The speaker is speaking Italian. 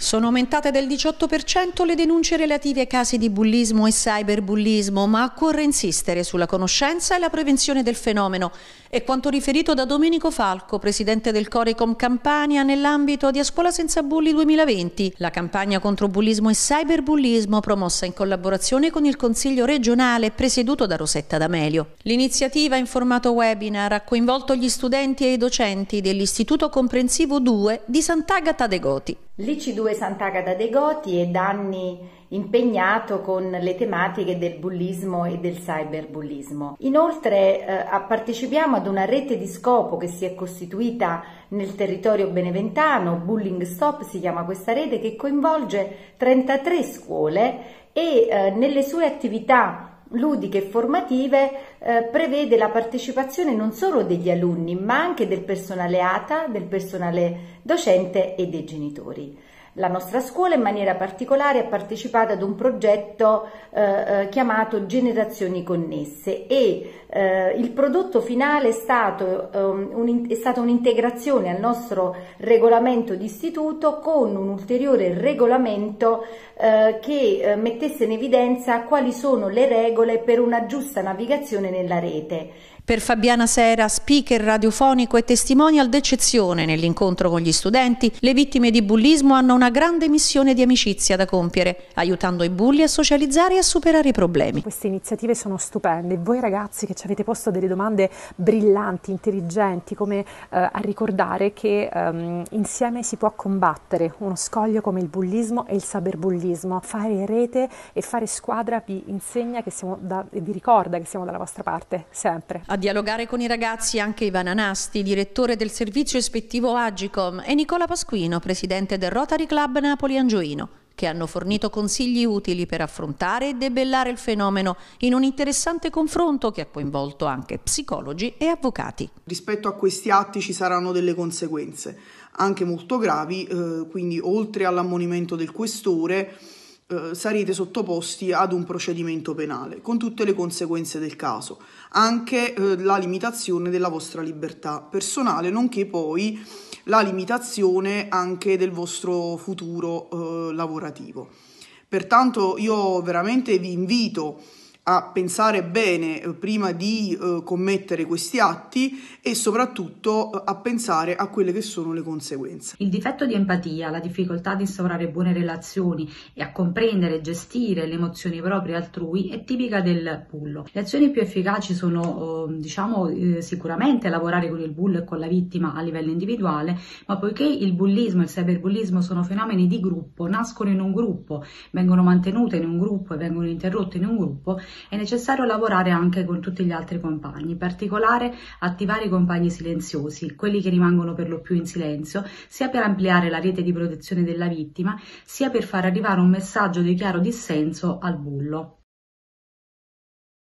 Sono aumentate del 18% le denunce relative ai casi di bullismo e cyberbullismo, ma occorre insistere sulla conoscenza e la prevenzione del fenomeno. È quanto riferito da Domenico Falco, presidente del Corecom Campania, nell'ambito di A Scuola Senza Bulli 2020, la campagna contro bullismo e cyberbullismo promossa in collaborazione con il Consiglio regionale presieduto da Rosetta D'Amelio. L'iniziativa in formato webinar ha coinvolto gli studenti e i docenti dell'Istituto Comprensivo 2 di Sant'Agata de Goti. L'IC2 Sant'Agata dei Goti è da anni impegnato con le tematiche del bullismo e del cyberbullismo. Inoltre eh, partecipiamo ad una rete di scopo che si è costituita nel territorio beneventano, Bulling Stop si chiama questa rete, che coinvolge 33 scuole e eh, nelle sue attività ludiche e formative eh, prevede la partecipazione non solo degli alunni ma anche del personale ATA, del personale docente e dei genitori. La nostra scuola in maniera particolare ha partecipato ad un progetto eh, eh chiamato Generazioni Connesse e eh, il prodotto finale è, stato, um, un, è stata un'integrazione al nostro regolamento d'istituto con un ulteriore regolamento eh, che eh, mettesse in evidenza quali sono le regole per una giusta navigazione nella rete. Per Fabiana Sera, speaker radiofonico e testimonial d'eccezione nell'incontro con gli studenti, le vittime di bullismo hanno una una grande missione di amicizia da compiere, aiutando i bulli a socializzare e a superare i problemi. Queste iniziative sono stupende. Voi ragazzi che ci avete posto delle domande brillanti, intelligenti, come eh, a ricordare che ehm, insieme si può combattere uno scoglio come il bullismo e il cyberbullismo. Fare rete e fare squadra vi insegna che siamo da, e vi ricorda che siamo dalla vostra parte, sempre. A dialogare con i ragazzi anche Ivana Nasti, direttore del servizio ispettivo Agicom, e Nicola Pasquino, presidente del Rotary Club Club Napoli Angioino, che hanno fornito consigli utili per affrontare e debellare il fenomeno in un interessante confronto che ha coinvolto anche psicologi e avvocati. Rispetto a questi atti ci saranno delle conseguenze, anche molto gravi, eh, quindi oltre all'ammonimento del questore eh, sarete sottoposti ad un procedimento penale, con tutte le conseguenze del caso, anche eh, la limitazione della vostra libertà personale, nonché poi la limitazione anche del vostro futuro eh, lavorativo. Pertanto io veramente vi invito a pensare bene eh, prima di eh, commettere questi atti e soprattutto eh, a pensare a quelle che sono le conseguenze. Il difetto di empatia, la difficoltà di instaurare buone relazioni e a comprendere e gestire le emozioni proprie altrui è tipica del bullo. Le azioni più efficaci sono eh, diciamo eh, sicuramente lavorare con il bullo e con la vittima a livello individuale, ma poiché il bullismo e il cyberbullismo sono fenomeni di gruppo, nascono in un gruppo, vengono mantenute in un gruppo e vengono interrotte in un gruppo, è necessario lavorare anche con tutti gli altri compagni, in particolare attivare i compagni silenziosi, quelli che rimangono per lo più in silenzio, sia per ampliare la rete di protezione della vittima, sia per far arrivare un messaggio di chiaro dissenso al bullo.